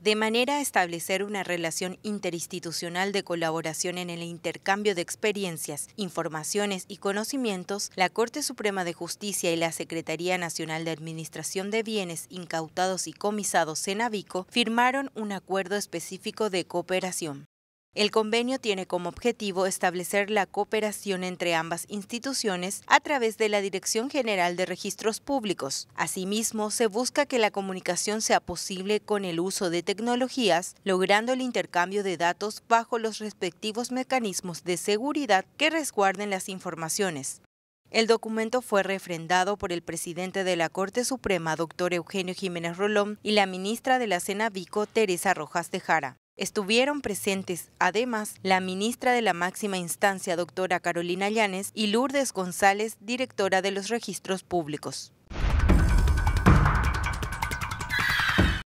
de manera a establecer una relación interinstitucional de colaboración en el intercambio de experiencias, informaciones y conocimientos, la Corte Suprema de Justicia y la Secretaría Nacional de Administración de Bienes Incautados y Comisados, Senavico, firmaron un acuerdo específico de cooperación. El convenio tiene como objetivo establecer la cooperación entre ambas instituciones a través de la Dirección General de Registros Públicos. Asimismo, se busca que la comunicación sea posible con el uso de tecnologías, logrando el intercambio de datos bajo los respectivos mecanismos de seguridad que resguarden las informaciones. El documento fue refrendado por el presidente de la Corte Suprema, doctor Eugenio Jiménez Rolón, y la ministra de la Cena Vico, Teresa Rojas de Jara. Estuvieron presentes, además, la ministra de la máxima instancia, doctora Carolina Llanes, y Lourdes González, directora de los registros públicos.